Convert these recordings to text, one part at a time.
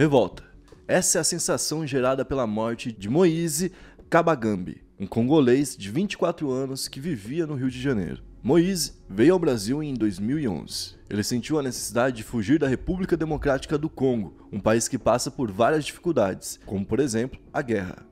Revolta. Essa é a sensação gerada pela morte de Moise Kabagambi, um congolês de 24 anos que vivia no Rio de Janeiro. Moise veio ao Brasil em 2011. Ele sentiu a necessidade de fugir da República Democrática do Congo, um país que passa por várias dificuldades, como por exemplo a guerra.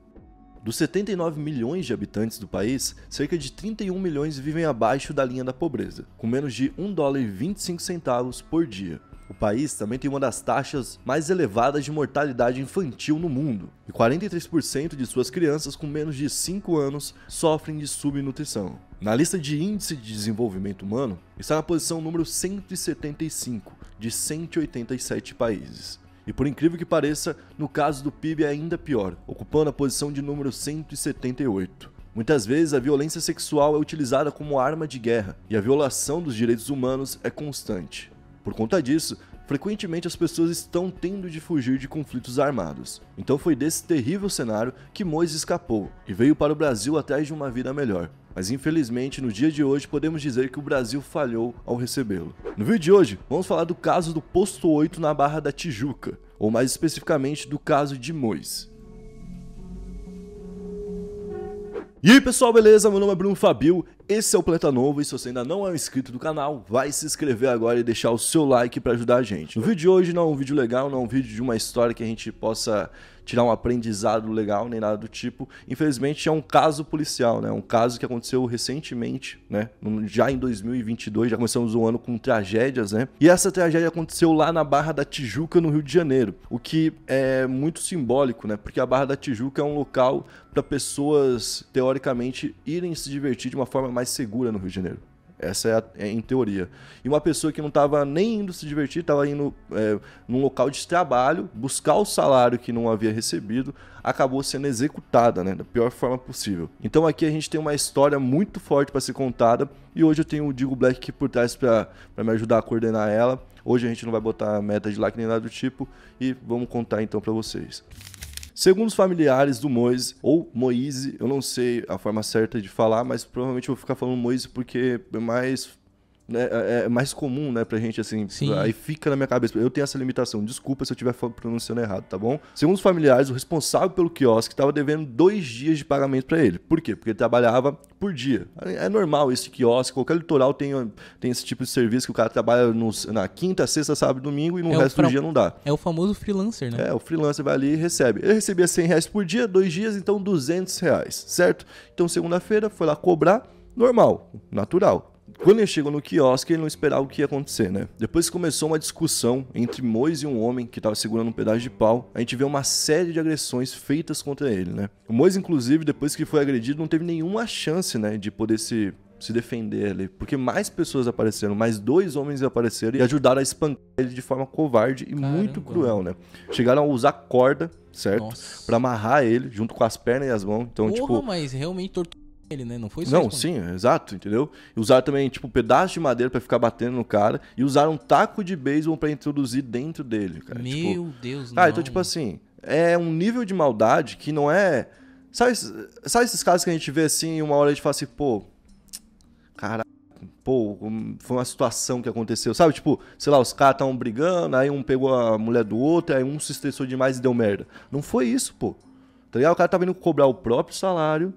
Dos 79 milhões de habitantes do país, cerca de 31 milhões vivem abaixo da linha da pobreza, com menos de 1 dólar e 25 centavos por dia. O país também tem uma das taxas mais elevadas de mortalidade infantil no mundo, e 43% de suas crianças com menos de 5 anos sofrem de subnutrição. Na lista de índice de desenvolvimento humano, está na posição número 175 de 187 países. E por incrível que pareça, no caso do PIB é ainda pior, ocupando a posição de número 178. Muitas vezes a violência sexual é utilizada como arma de guerra e a violação dos direitos humanos é constante. Por conta disso, frequentemente as pessoas estão tendo de fugir de conflitos armados. Então foi desse terrível cenário que Mois escapou e veio para o Brasil atrás de uma vida melhor. Mas infelizmente, no dia de hoje, podemos dizer que o Brasil falhou ao recebê-lo. No vídeo de hoje, vamos falar do caso do Posto 8 na Barra da Tijuca, ou mais especificamente do caso de Mois. E aí pessoal, beleza? Meu nome é Bruno Fabio esse é o Planeta Novo e se você ainda não é um inscrito do canal, vai se inscrever agora e deixar o seu like para ajudar a gente. No vídeo de hoje não é um vídeo legal, não é um vídeo de uma história que a gente possa tirar um aprendizado legal nem nada do tipo. Infelizmente é um caso policial, né? Um caso que aconteceu recentemente, né? Já em 2022, já começamos o ano com tragédias, né? E essa tragédia aconteceu lá na Barra da Tijuca, no Rio de Janeiro, o que é muito simbólico, né? Porque a Barra da Tijuca é um local para pessoas teoricamente irem se divertir de uma forma mais segura no Rio de Janeiro. Essa é, a, é, em teoria. E uma pessoa que não estava nem indo se divertir, estava indo é, num local de trabalho, buscar o salário que não havia recebido, acabou sendo executada né, da pior forma possível. Então aqui a gente tem uma história muito forte para ser contada. E hoje eu tenho o Digo Black aqui por trás para me ajudar a coordenar ela. Hoje a gente não vai botar meta de like nem nada do tipo. E vamos contar então para vocês. Segundo os familiares do Moise, ou Moise, eu não sei a forma certa de falar, mas provavelmente eu vou ficar falando Moise porque é mais né, é, é, é mais comum, né, pra gente, assim. Sim. Aí fica na minha cabeça. Eu tenho essa limitação. Desculpa se eu estiver pronunciando errado, tá bom? Segundo os familiares, o responsável pelo quiosque estava devendo dois dias de pagamento para ele. Por quê? Porque ele trabalhava por dia. É, é normal esse quiosque, qualquer litoral tem, tem esse tipo de serviço que o cara trabalha na quinta, sexta, sábado, domingo e no é resto do dia não dá. É o famoso freelancer, né? É, o freelancer vai ali e recebe. Ele recebia 100 reais por dia, dois dias, então 200 reais, certo? Então segunda-feira foi lá cobrar, normal, natural quando ele chegou no quiosque, ele não esperava o que ia acontecer, né? Depois começou uma discussão entre Mois e um homem que estava segurando um pedaço de pau. A gente vê uma série de agressões feitas contra ele, né? O Mois, inclusive, depois que foi agredido, não teve nenhuma chance, né, de poder se se defender ali, porque mais pessoas apareceram, mais dois homens apareceram e ajudaram a espancar ele de forma covarde e Caramba. muito cruel, né? Chegaram a usar corda, certo? Para amarrar ele junto com as pernas e as mãos. Então, Porra, tipo, mas realmente tortura ele, né? Não foi isso? Não, né? sim, exato, entendeu? E usaram também, tipo, um pedaço de madeira para ficar batendo no cara e usaram um taco de beisebol para introduzir dentro dele, cara. Meu tipo, Deus, cara, ah, então, não. então, tipo assim, é um nível de maldade que não é. Sabe, sabe esses casos que a gente vê assim, uma hora a gente fala assim, pô, cara pô, foi uma situação que aconteceu, sabe? Tipo, sei lá, os caras estavam brigando, aí um pegou a mulher do outro, aí um se estressou demais e deu merda. Não foi isso, pô. Tá ligado? O cara tava indo cobrar o próprio salário,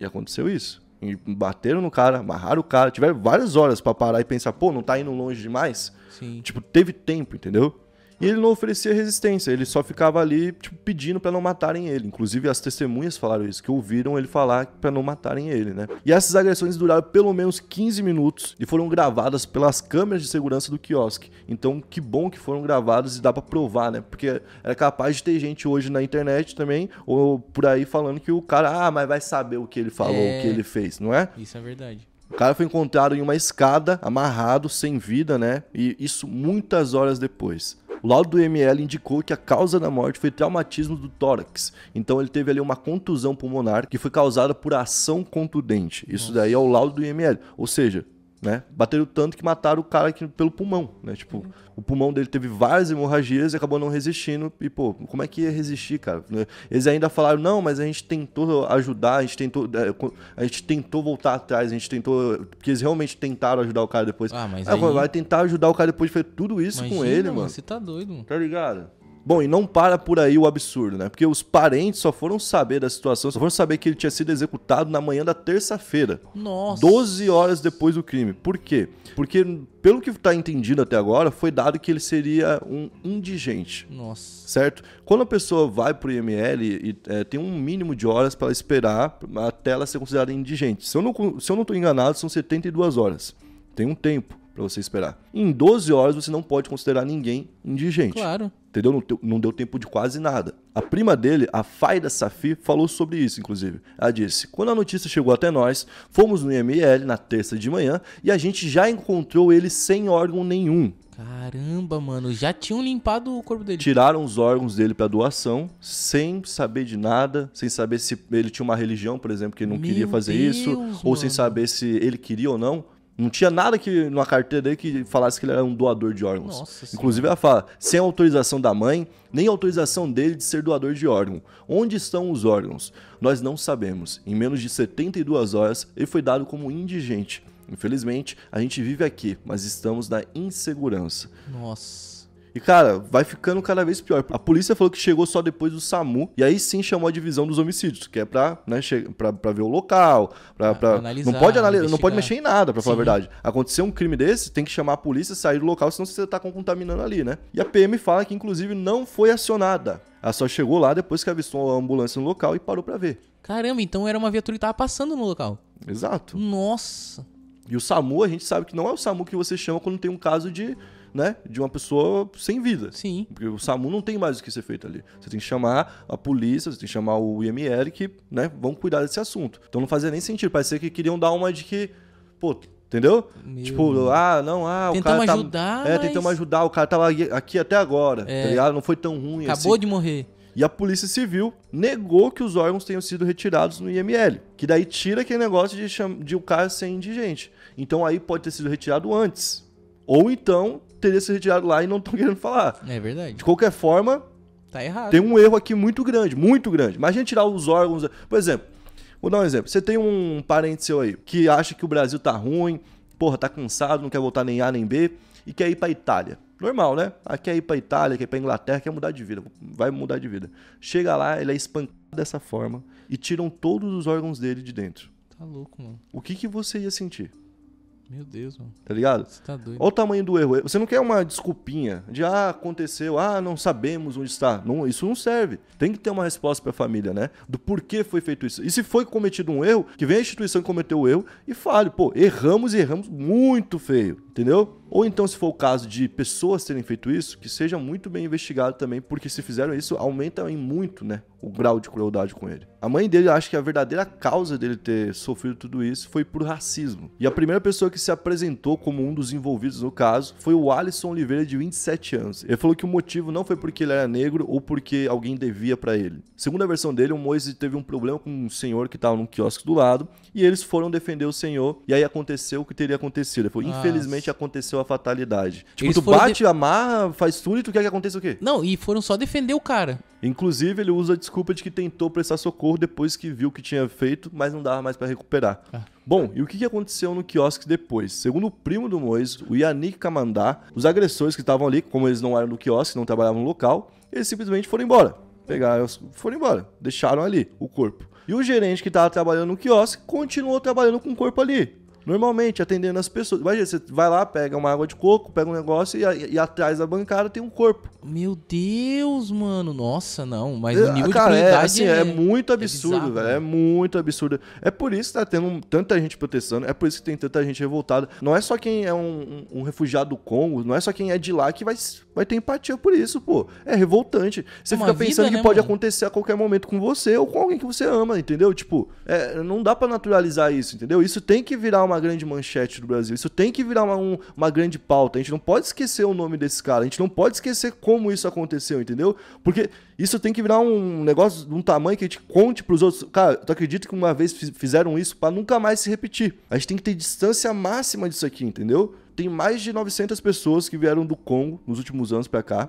e aconteceu isso. E bateram no cara, amarraram o cara, tiveram várias horas para parar e pensar, pô, não tá indo longe demais? Sim. Tipo, teve tempo, entendeu? E ele não oferecia resistência, ele só ficava ali tipo, pedindo para não matarem ele. Inclusive, as testemunhas falaram isso, que ouviram ele falar para não matarem ele, né? E essas agressões duraram pelo menos 15 minutos e foram gravadas pelas câmeras de segurança do quiosque. Então, que bom que foram gravadas e dá para provar, né? Porque era capaz de ter gente hoje na internet também, ou por aí falando que o cara, ah, mas vai saber o que ele falou, é... o que é. ele fez, não é? Isso é verdade. O cara foi encontrado em uma escada, amarrado, sem vida, né? E isso muitas horas depois. O laudo do ML indicou que a causa da morte foi traumatismo do tórax. Então ele teve ali uma contusão pulmonar que foi causada por ação contundente. Isso Nossa. daí é o laudo do ML. Ou seja, né? Bateram tanto que mataram o cara que, pelo pulmão, né? Tipo, o pulmão dele teve várias hemorragias e acabou não resistindo. E, pô, como é que ia resistir, cara? Né? Eles ainda falaram, não, mas a gente tentou ajudar, a gente tentou, é, a gente tentou voltar atrás, a gente tentou... Porque eles realmente tentaram ajudar o cara depois. Ah, mas aí... Agora, vai tentar ajudar o cara depois, foi tudo isso Imagina, com ele, mano. Você tá doido, mano. Tá ligado? Bom, e não para por aí o absurdo, né? Porque os parentes só foram saber da situação, só foram saber que ele tinha sido executado na manhã da terça-feira. Nossa. 12 horas depois do crime. Por quê? Porque, pelo que está entendido até agora, foi dado que ele seria um indigente. Nossa. Certo? Quando a pessoa vai pro IML e é, tem um mínimo de horas para esperar até ela ser considerada indigente. Se eu não, se eu não tô enganado, são 72 horas. Tem um tempo para você esperar. Em 12 horas você não pode considerar ninguém indigente. Claro entendeu? Não, te, não, deu tempo de quase nada. A prima dele, a Faida Safi, falou sobre isso, inclusive. Ela disse: Quando a notícia chegou até nós, fomos no IML na terça de manhã e a gente já encontrou ele sem órgão nenhum. Caramba, mano, já tinham limpado o corpo dele. Tiraram os órgãos dele para doação, sem saber de nada, sem saber se ele tinha uma religião, por exemplo, que não Meu queria fazer Deus, isso, mano. ou sem saber se ele queria ou não. Não tinha nada que numa carteira dele que falasse que ele era um doador de órgãos. Nossa Inclusive, ela fala, sem autorização da mãe, nem autorização dele de ser doador de órgão. Onde estão os órgãos? Nós não sabemos. Em menos de 72 horas, ele foi dado como indigente. Infelizmente, a gente vive aqui, mas estamos na insegurança. Nossa. E, cara, vai ficando cada vez pior. A polícia falou que chegou só depois do SAMU, e aí sim chamou a divisão dos homicídios, que é pra, né, pra, pra ver o local, pra. Ah, pra... Analisar, não pode analisar, não pode mexer em nada, pra falar a verdade. Aconteceu um crime desse, tem que chamar a polícia, sair do local, senão você tá contaminando ali, né? E a PM fala que, inclusive, não foi acionada. Ela só chegou lá depois que avistou a ambulância no local e parou para ver. Caramba, então era uma viatura que tava passando no local. Exato. Nossa. E o SAMU, a gente sabe que não é o SAMU que você chama quando tem um caso de né, de uma pessoa sem vida. Sim. Porque o SAMU não tem mais o que ser feito ali. Você tem que chamar a polícia, você tem que chamar o IML que, né, vão cuidar desse assunto. Então não fazia nem sentido. Parecia que queriam dar uma de que, pô, Entendeu? Meu tipo, ah, não, ah, tentamos o cara. Tentamos tá ajudar. é, mas... tentamos ajudar. O cara tava aqui até agora, tá é. tá ligado? Não foi tão ruim Acabou assim. Acabou de morrer. E a Polícia Civil negou que os órgãos tenham sido retirados no IML. Que daí tira aquele negócio de, cham... de o cara ser indigente. Então aí pode ter sido retirado antes. Ou então teria se retirado lá e não estão querendo falar. É verdade. De qualquer forma, tá errado. Tem um erro aqui muito grande, muito grande. Imagina tirar os órgãos. Por exemplo, vou dar um exemplo. Você tem um parente seu aí que acha que o Brasil tá ruim, porra, tá cansado, não quer voltar nem A nem B e quer ir pra Itália. Normal, né? Ah, é ir pra Itália, quer ir pra Inglaterra, quer mudar de vida. Vai mudar de vida. Chega lá, ele é espancado dessa forma e tiram todos os órgãos dele de dentro. Tá louco, mano. O que, que você ia sentir? Meu Deus, mano. Tá ligado? Você tá doido. Olha o tamanho do erro. Você não quer uma desculpinha de ah, aconteceu, ah, não sabemos onde está. Não, isso não serve. Tem que ter uma resposta para a família, né? Do porquê foi feito isso. E se foi cometido um erro, que vem a instituição que cometeu o erro e fale, pô, erramos e erramos muito feio, entendeu? Ou então, se for o caso de pessoas terem feito isso, que seja muito bem investigado também, porque se fizeram isso, aumenta em muito, né? o grau de crueldade com ele. A mãe dele acha que a verdadeira causa dele ter sofrido tudo isso foi por racismo. E a primeira pessoa que se apresentou como um dos envolvidos no caso foi o Alisson Oliveira, de 27 anos. Ele falou que o motivo não foi porque ele era negro ou porque alguém devia para ele. Segundo a versão dele, o Moise teve um problema com um senhor que estava num quiosque do lado e eles foram defender o senhor e aí aconteceu o que teria acontecido. Ele falou, infelizmente aconteceu a fatalidade. Tipo, eles tu bate, de... amarra, faz tudo e tu quer que aconteça o quê? Não, e foram só defender o cara. Inclusive, ele usa de desculpa de que tentou prestar socorro depois que viu o que tinha feito, mas não dava mais para recuperar. Ah. Bom, e o que aconteceu no quiosque depois? Segundo o primo do Mois, o Yannick Kamandá, os agressores que estavam ali, como eles não eram no quiosque, não trabalhavam no local, eles simplesmente foram embora. Pegaram, foram embora, deixaram ali o corpo. E o gerente que estava trabalhando no quiosque continuou trabalhando com o corpo ali. Normalmente, atendendo as pessoas. Imagina, você vai lá, pega uma água de coco, pega um negócio e, e atrás da bancada tem um corpo. Meu Deus, mano. Nossa, não. Mas o é, nível Cara, de é, assim, é, é muito é absurdo, é bizarro, velho. Né? É muito absurdo. É por isso que tá tendo tanta gente protestando, é por isso que tem tanta gente revoltada. Não é só quem é um, um, um refugiado do Congo, não é só quem é de lá que vai, vai ter empatia por isso, pô. É revoltante. Você Uma fica pensando vida, que né, pode mano? acontecer a qualquer momento com você ou com alguém que você ama, entendeu? Tipo, é, não dá para naturalizar isso, entendeu? Isso tem que virar uma uma grande manchete do Brasil. Isso tem que virar uma, um, uma grande pauta. A gente não pode esquecer o nome desse cara. A gente não pode esquecer como isso aconteceu, entendeu? Porque isso tem que virar um negócio de um tamanho que a gente conte pros outros. Cara, tu acredita que uma vez fizeram isso para nunca mais se repetir. A gente tem que ter distância máxima disso aqui, entendeu? Tem mais de 900 pessoas que vieram do Congo nos últimos anos para cá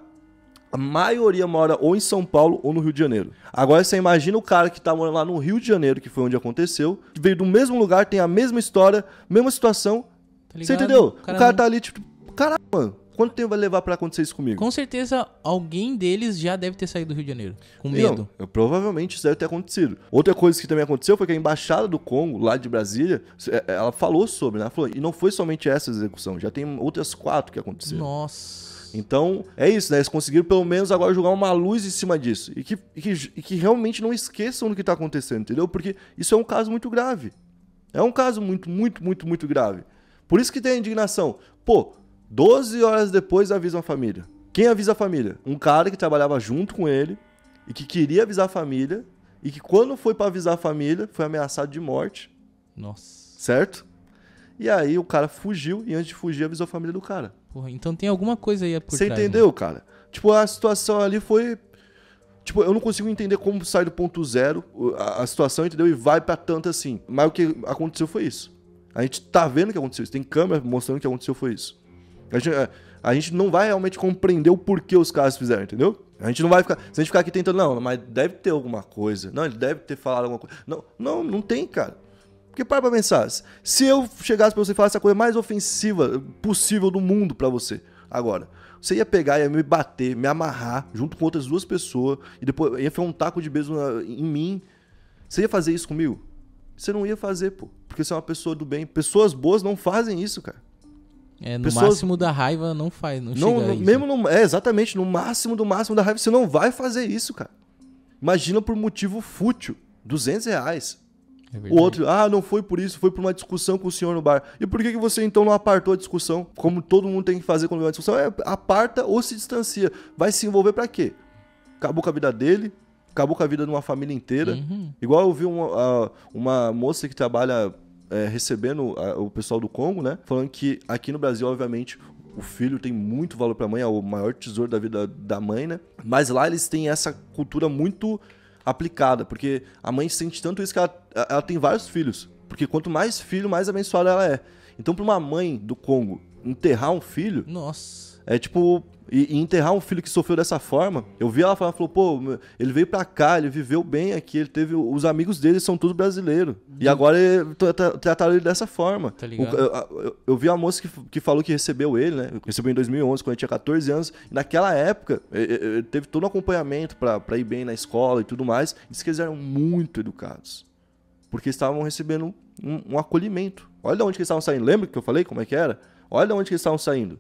a maioria mora ou em São Paulo ou no Rio de Janeiro. Agora você imagina o cara que tá morando lá no Rio de Janeiro, que foi onde aconteceu, veio do mesmo lugar, tem a mesma história, mesma situação. Tá você entendeu? O cara, o cara tá ali, tipo, caralho, mano Quanto tempo vai levar para acontecer isso comigo? Com certeza alguém deles já deve ter saído do Rio de Janeiro, com medo. Não, eu, provavelmente isso deve ter acontecido. Outra coisa que também aconteceu foi que a embaixada do Congo, lá de Brasília, é, ela falou sobre, né? Ela falou, e não foi somente essa execução, já tem outras quatro que aconteceram. Nossa. Então, é isso, né? Eles conseguiram pelo menos agora jogar uma luz em cima disso. E que, e que, e que realmente não esqueçam do que está acontecendo, entendeu? Porque isso é um caso muito grave. É um caso muito, muito, muito, muito grave. Por isso que tem a indignação. Pô, 12 horas depois avisam a família. Quem avisa a família? Um cara que trabalhava junto com ele e que queria avisar a família e que quando foi para avisar a família foi ameaçado de morte. Nossa. Certo? E aí o cara fugiu e antes de fugir avisou a família do cara. Porra, então tem alguma coisa aí por Você trás, né? entendeu, né? cara? Tipo, a situação ali foi Tipo, eu não consigo entender como sai do ponto zero a, a situação, entendeu? E vai para tanto assim. Mas o que aconteceu foi isso. A gente tá vendo que aconteceu isso. Tem câmera mostrando que aconteceu foi isso. A gente, a gente não vai realmente compreender o porquê os caras fizeram, entendeu? A gente não vai ficar. Se a gente ficar aqui tentando, não, mas deve ter alguma coisa. Não, ele deve ter falado alguma coisa. Não, não, não tem, cara. Porque para pra pensar. Se eu chegasse pra você e falasse a coisa mais ofensiva possível do mundo para você, agora, você ia pegar, ia me bater, me amarrar junto com outras duas pessoas e depois ia fazer um taco de beijo em mim. Você ia fazer isso comigo? Você não ia fazer, pô. Porque você é uma pessoa do bem. Pessoas boas não fazem isso, cara. É, no Pessoas... máximo da raiva não faz, não, não chega Mesmo no, é, exatamente, no máximo do máximo da raiva, você não vai fazer isso, cara. Imagina por motivo fútil, 200 reais. É o outro, ah, não foi por isso, foi por uma discussão com o senhor no bar. E por que, que você então não apartou a discussão? Como todo mundo tem que fazer quando é uma discussão, é aparta ou se distancia. Vai se envolver para quê? Acabou com a vida dele, acabou com a vida de uma família inteira. Uhum. Igual eu vi uma, ah, uma moça que trabalha é, recebendo a, o pessoal do Congo, né? Falando que aqui no Brasil, obviamente, o filho tem muito valor para a mãe, é o maior tesouro da vida da mãe, né? Mas lá eles têm essa cultura muito aplicada, porque a mãe sente tanto isso que ela, ela tem vários filhos. Porque quanto mais filho, mais abençoada ela é. Então, para uma mãe do Congo enterrar um filho. Nossa. É tipo, e, enterrar um filho que sofreu dessa forma. Eu vi ela falar, falou, pô, ele veio pra cá, ele viveu bem aqui, ele teve. Os amigos dele são todos brasileiros. Uhum. E agora trataram ele dessa forma. Tá ligado? O, eu, eu, eu, vi a moça que, que falou que recebeu ele, né? Recebeu em 2011, quando ele tinha 14 anos. E naquela época, ele, ele teve todo um acompanhamento pra, ir bem na escola e tudo mais. diz que eles eram muito educados. Porque estavam recebendo um, um acolhimento. Olha de onde eles estavam saindo. Lembra que eu falei como é que era? Olha de onde eles estavam saindo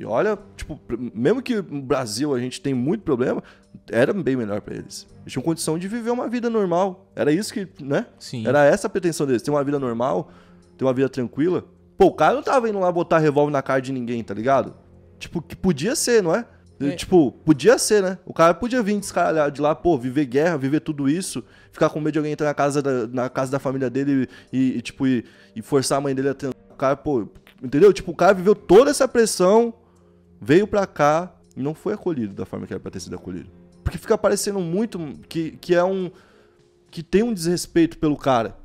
e olha, tipo, mesmo que no Brasil a gente tem muito problema, era bem melhor para eles. Eles tinham condição de viver uma vida normal. Era isso que, né? Sim. Era essa a pretensão deles, ter uma vida normal, ter uma vida tranquila. Pô, o cara não tava indo lá botar revólver na cara de ninguém, tá ligado? Tipo, que podia ser, não é? é. Tipo, podia ser, né? O cara podia vir descaralhar de lá, pô, viver guerra, viver tudo isso, ficar com medo de alguém entrar na casa da, na casa da família dele e, e tipo, e, e forçar a mãe dele a ter. O cara, pô, entendeu? Tipo, o cara viveu toda essa pressão veio para cá e não foi acolhido da forma que era pra ter sido acolhido. Porque fica parecendo muito que, que é um. que tem um desrespeito pelo cara.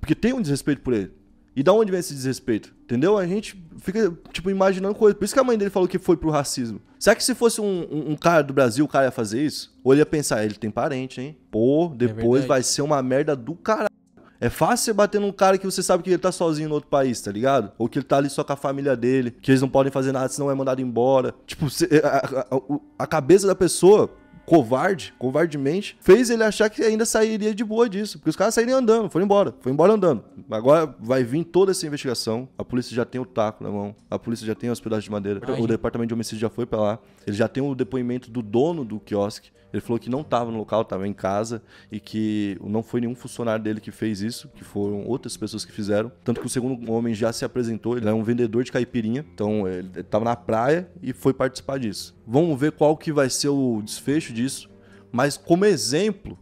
Porque tem um desrespeito por ele. E da onde vem esse desrespeito? Entendeu? A gente fica, tipo, imaginando coisas. Por isso que a mãe dele falou que foi pro racismo. Será que se fosse um, um, um cara do Brasil, o cara ia fazer isso? Ou ele ia pensar, ah, ele tem parente, hein? Pô, é depois é vai ser uma merda do caralho. É fácil você bater num cara que você sabe que ele tá sozinho no outro país, tá ligado? Ou que ele tá ali só com a família dele, que eles não podem fazer nada senão é mandado embora. Tipo, é, a, a, a cabeça da pessoa covarde, covardemente, fez ele achar que ainda sairia de boa disso. Porque os caras saíram andando, foram embora, foram embora andando. Agora vai vir toda essa investigação. A polícia já tem o taco na mão, a polícia já tem os pedaços de madeira. Ai. O departamento de homicídio já foi para lá. Ele já tem o depoimento do dono do quiosque. Ele falou que não estava no local, estava em casa e que não foi nenhum funcionário dele que fez isso, que foram outras pessoas que fizeram. Tanto que o segundo homem já se apresentou, ele é um vendedor de caipirinha, então ele estava na praia e foi participar disso. Vamos ver qual que vai ser o desfecho disso. Mas como exemplo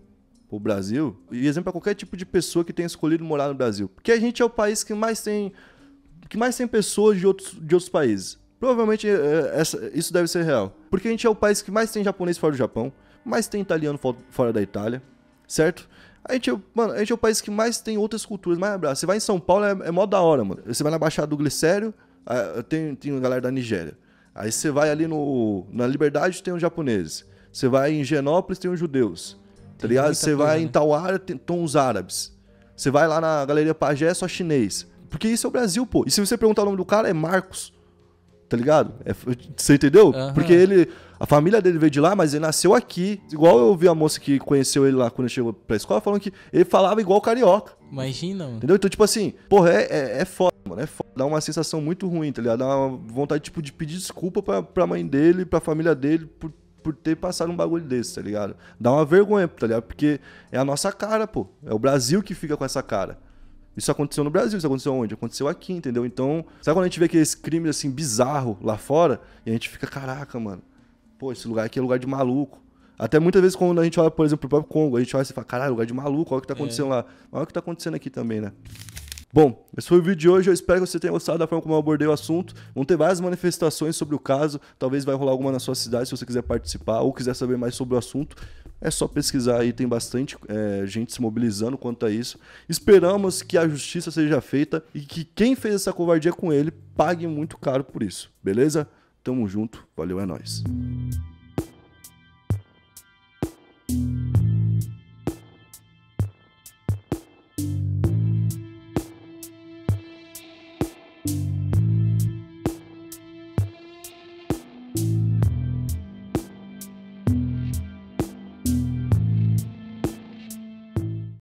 o Brasil, e exemplo para qualquer tipo de pessoa que tenha escolhido morar no Brasil, porque a gente é o país que mais tem que mais tem pessoas de outros, de outros países. Provavelmente é, é, essa, isso deve ser real. Porque a gente é o país que mais tem japonês fora do Japão, mais tem italiano fora da Itália, certo? A gente, é, mano, a gente é o país que mais tem outras culturas, mais abraço. Você vai em São Paulo, é, é mó da hora, mano. Você vai na Baixada do Glicério, tem, tem a galera da Nigéria. Aí você vai ali no, na Liberdade, tem um japoneses. Você vai em Genópolis, tem os judeus. Tá ligado? Você vai né? em Tauara, tem, tem os árabes. Você vai lá na Galeria Pajé, é só chinês. Porque isso é o Brasil, pô. E se você perguntar o nome do cara, é Marcos. Tá ligado? É, você entendeu? Uhum. Porque ele. A família dele veio de lá, mas ele nasceu aqui. Igual eu vi a moça que conheceu ele lá quando ele chegou pra escola, falando que ele falava igual carioca. Imagina, mano. Entendeu? Então, tipo assim, porra, é, é, é foda. Mano, é foda. Dá uma sensação muito ruim, tá ligado? Dá uma vontade, tipo, de pedir desculpa pra, pra mãe dele, pra família dele, por, por ter passado um bagulho desse, tá ligado? Dá uma vergonha, tá ligado? Porque é a nossa cara, pô. É o Brasil que fica com essa cara. Isso aconteceu no Brasil, isso aconteceu onde? Aconteceu aqui, entendeu? Então, sabe quando a gente vê aqueles crimes assim bizarro lá fora e a gente fica, caraca, mano. Pô, esse lugar aqui é lugar de maluco. Até muitas vezes quando a gente olha, por exemplo, pro próprio Congo, a gente olha e fala, caralho, lugar de maluco, olha o que tá é. acontecendo é. lá. olha o que tá acontecendo aqui também, né? Bom, esse foi o vídeo de hoje. Eu espero que você tenha gostado da forma como eu abordei o assunto. Vão ter várias manifestações sobre o caso. Talvez vai rolar alguma na sua cidade se você quiser participar ou quiser saber mais sobre o assunto. É só pesquisar aí, tem bastante é, gente se mobilizando quanto a isso. Esperamos que a justiça seja feita e que quem fez essa covardia com ele pague muito caro por isso, beleza? Tamo junto, valeu, é nóis.